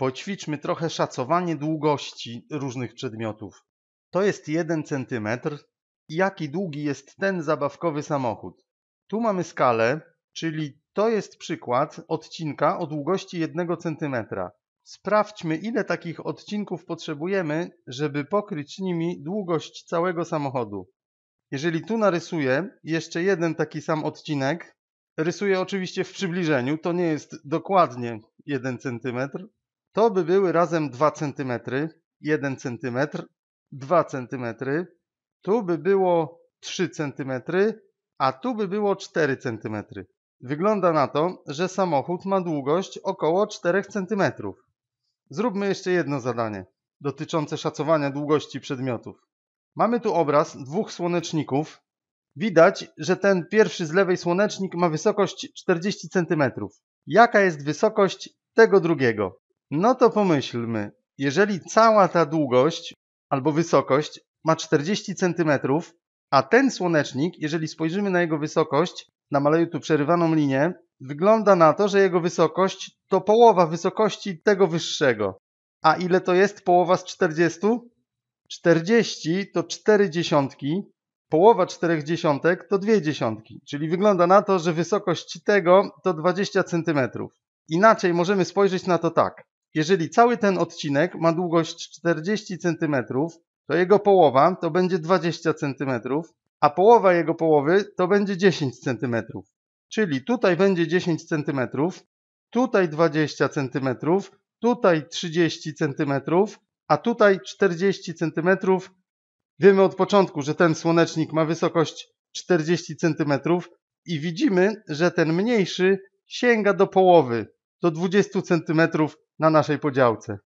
Poćwiczmy trochę szacowanie długości różnych przedmiotów. To jest 1 cm. Jaki długi jest ten zabawkowy samochód? Tu mamy skalę, czyli to jest przykład odcinka o długości 1 cm. Sprawdźmy, ile takich odcinków potrzebujemy, żeby pokryć nimi długość całego samochodu. Jeżeli tu narysuję jeszcze jeden taki sam odcinek, rysuję oczywiście w przybliżeniu, to nie jest dokładnie 1 cm, to by były razem 2 cm, 1 cm, 2 cm, tu by było 3 cm, a tu by było 4 cm. Wygląda na to, że samochód ma długość około 4 cm. Zróbmy jeszcze jedno zadanie dotyczące szacowania długości przedmiotów. Mamy tu obraz dwóch słoneczników. Widać, że ten pierwszy z lewej słonecznik ma wysokość 40 cm. Jaka jest wysokość tego drugiego? No to pomyślmy, jeżeli cała ta długość albo wysokość ma 40 cm, a ten słonecznik, jeżeli spojrzymy na jego wysokość, na maleju tu przerywaną linię, wygląda na to, że jego wysokość to połowa wysokości tego wyższego. A ile to jest połowa z 40? 40 to 4 dziesiątki, połowa 4 dziesiątek to 2 dziesiątki, czyli wygląda na to, że wysokość tego to 20 cm. Inaczej możemy spojrzeć na to tak. Jeżeli cały ten odcinek ma długość 40 cm, to jego połowa to będzie 20 cm, a połowa jego połowy to będzie 10 cm. Czyli tutaj będzie 10 cm, tutaj 20 cm, tutaj 30 cm, a tutaj 40 cm. Wiemy od początku, że ten słonecznik ma wysokość 40 cm i widzimy, że ten mniejszy sięga do połowy do 20 cm na naszej podziałce.